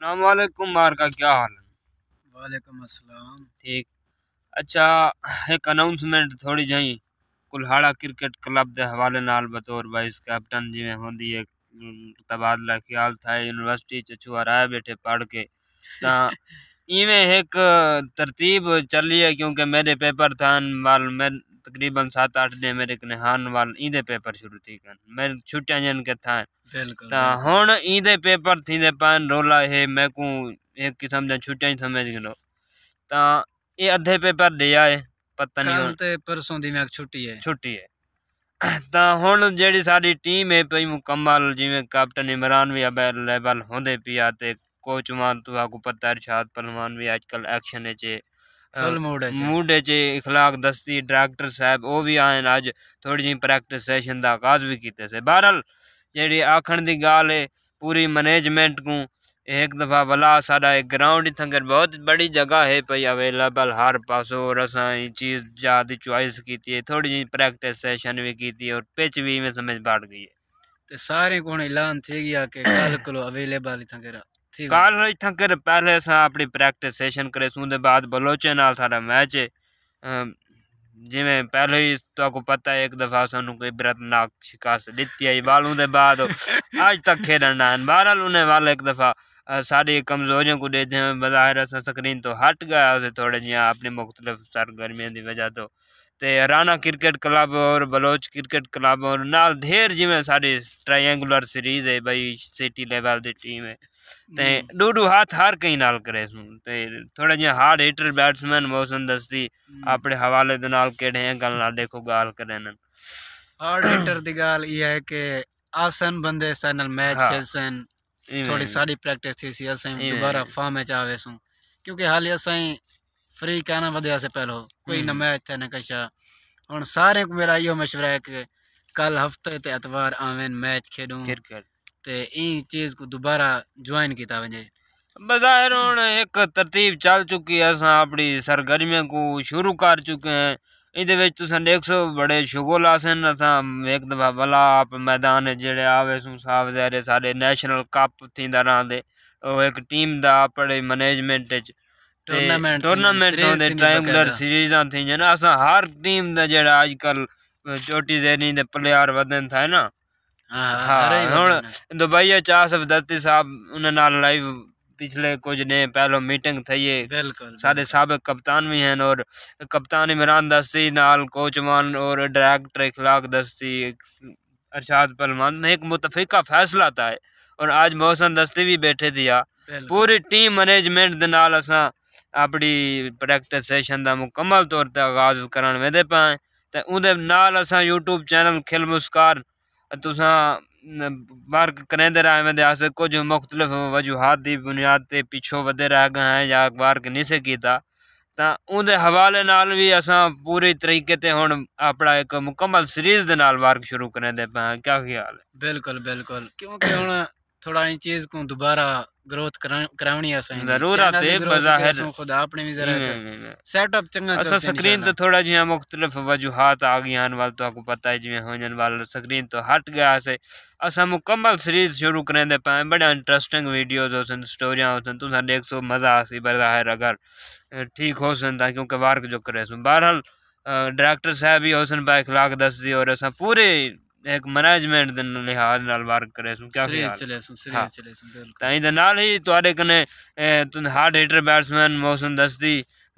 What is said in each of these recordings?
अलैक्म मार का क्या हाल है वालेकुम अस्सलाम ठीक अच्छा एक अनाउंसमेंट थोड़ी जी कुल्हाड़ा क्रिकेट क्लब के हवाले नाल बतौर वाइस कैप्टन जिमें होंगी एक तबादला ख्याल था यूनिवर्सिटी च छुआराए बैठे पढ़ के इवें एक तरतीब चली है क्योंकि मेरे पेपर था तकरीबन सात आठ दिन मेरे कने हान वाल ईदे पेपर शुरू थी कन मेरे छुट्टियां जन के था ता हुन ईदे पेपर थी दे पान रोला है मैं को एक किस्म जा छुट्टियां समझ गलो ता ये आधे पेपर दे आए पता नहीं कल ते परसों दी मैं छुट्टी है छुट्टी है ता हुन जेडी सारी टीम है पई मुकम्मल जिवें कैप्टन इमरान भी अवेलेबल होंदे पिया ते कोच मान तो आपको पता इरशाद पहलवान भी आजकल एक्शन है जे फुल मूड च मूड च इखलाक दस्ती डरैक्टर साहब ओह् बी आए न अज्ज जी प्रैक्टिस सेशन दा आगाज बी कीते से बहरहाल जेह्ड़ी आखण दी गल्ल ऐ पूरी मैनेजमेंट को एक दफ़ा भला साढ़ा ग्राउंड इत्थें बहुत बड़ी जगह है भाई अवेलेबल हर पासो और असें चीज़ जा चॉइस कीती है थोड़ी जी प्रैक्टिस सेशन भी कीती और पिच भी समझ बैठ गई है ते सारें ऐलान थे कि कल कोलो अवेलेबल इत्थें કાલ ઇથા કરે પહેલે સા આપણી પ્રેક્ટિસ સેશન કરે શું દે બાદ બલોચે ਨਾਲ ਸਾਡਾ ਮੈਚ ਜਿਵੇਂ ਪਹਿਲੇ ਹੀ ਤੁਹਾਨੂੰ ਪਤਾ ਹੈ ਇੱਕ ਦਫਾ ਸਾਨੂੰ ਕੋਈ ਬਰਤਨਾਕ ਸ਼ਿਕਾਸ ਦਿੱਤੀ ਹੈ ਵਾਲੋਂ ਦੇ ਬਾਅਦ ਅੱਜ ਤੱਕ ਖੇਡਣਾ ਹੈ ਬਹਰਾਲ ਉਹਨੇ ਵਾਲਾ ਇੱਕ ਦਫਾ सारी कमज़ोरियों को देते हैं बज़ाहिर स्क्रीन तो हट गया उसे थोड़े जी अपनी मुख्तलिफ सरगर्मियों की वजह तो ते राना क्रिकेट क्लब और बलोच क्रिकेट क्लब और नाल ढेर जिमें साड़ी ट्राइंगुलर सीरीज़ है भाई सिटी लेवल की टीम है ते हम्म। डूडू हाथ हर कहीं नाल करे सू ते थोड़ा जिया हार्ड हिटर बैट्समैन मौसम दस्ती अपने हम्म। हवाले दे नाल केड़े गल ना देखो गाल करे न हार्ड हिटर दी गाल ई है के आसन बंदे सनल मैच हाँ। खेलसन थोड़ी सारी प्रैक्टिस थी सी असें दोबारा फॉर्म में आवे सू क्योंकि हाल असें फ्री कहना वधिया से पहलो कोई ना हम्म। मैच थे न कशा हुन सारे को मेरा यो मशवरा है के कल हफ्ते ते एतवार आवेन मैच खेडूं क्रिकेट ते ई चीज़ को दोबारा ज्वाइन किया वे वजे हूँ एक तरतीब चल चुकी है असा अपनी सरगर्मियों को शुरू कर चुके हैं ये तुम देख सो बड़े शुगल आसन अस एक दफा भला आप मैदान जड़े आवे सू साफ जहरे सारे नेशनल कप थी रहा और एक टीम का अपने मैनेजमेंट टूर्नामेंट ट्राइंगुलर सीरीजा थी अस हर टीम का जरा अजकल चोटी जहरी प्लेयर वन था ना ਹਾਂ ਹੁਣ ਦੁਬਈ ਚ ਆਸਫ ਦਸਤੀ ਸਾਹਿਬ पिछले कुछ दिन पहले मीटिंग थी है सारे सबक कप्तान भी हैं और कप्तान इमरान दस्ती नाल कोचमान और डायरेक्टर खिलाक दस्ती अरशाद पलमान ने एक मुतफिका फैसला था है। और आज मोहसन दस्ती भी बैठे दिया पूरी टीम मैनेजमेंट नाल असा अपनी प्रैक्टिस सैशन का मुकम्मल तौर पर आगाज कराने पाए तो उनके नाल असा यूट्यूब चैनल खिल मुस्कार तुसा वर्क करें अस कुछ मुख्तलिफ वजूहत की बुनियाद से पिछों वे रह गए हैं या वर्क नहीं से किया तो उनके हवाले नाल भी अस पूरी तरीके से हूँ अपना एक मुकम्मल सीरीज के नाल वर्क शुरू करें दे पे क्या ख्याल है बिल्कुल बिल्कुल क्योंकि हूँ थोड़ा इन चीज को दोबारा ग्रोथ करावनी है सही जरूर आप बजाहिर खुद आपने भी जरा सेटअप हम्म, हम्म, हम्म। चंगा असा अच्छा, स्क्रीन तो थोड़ा जिया مختلف وجوہات आ गई हन वाल तो आपको पता है जी होजन वाल स्क्रीन तो हट गया से असा मुकम्मल सीरीज शुरू करें दे पाए बड़ा इंटरेस्टिंग वीडियोस होसन स्टोरियां होसन तुसा देख सो मजा आसी बजाहिर अगर ठीक होसन ता क्योंकि वार्क जो करे सो बहरहाल डायरेक्टर साहब भी होसन बा इखलाक दस दी और अस पूरे એક મેનેજમેન્ટ ને હાલ નાલ વર્ક કરે છું ક્યાં કે હાલ ચલે છું સિરીઝ ચલે છું બિલકુલ તાઈ દે નાલ હી ਤੁਹਾਡੇ કને તું hard hitter batsman Mohsin Dasti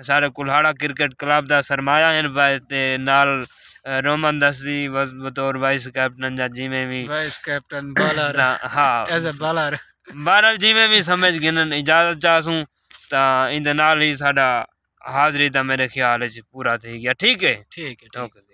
ਸਾਰੇ ਕੁਲਹਾੜਾ ਕ੍ਰਿਕਟ ਕਲੱਬ ਦਾ ਸਰਮਾਇਆ ਹੈ ਤੇ ਨਾਲ रोमन दसरी बतौर वाइस कैप्टन या जिमें भी वाइस कैप्टन बॉलर हाँ एज ए बॉलर बॉलर जिमें भी समझ गिनन इजाजत चाहूँ तो इन ही साडा हाजिरी तो मेरे ख्याल पूरा थी गया ठीक है ठीक है ओके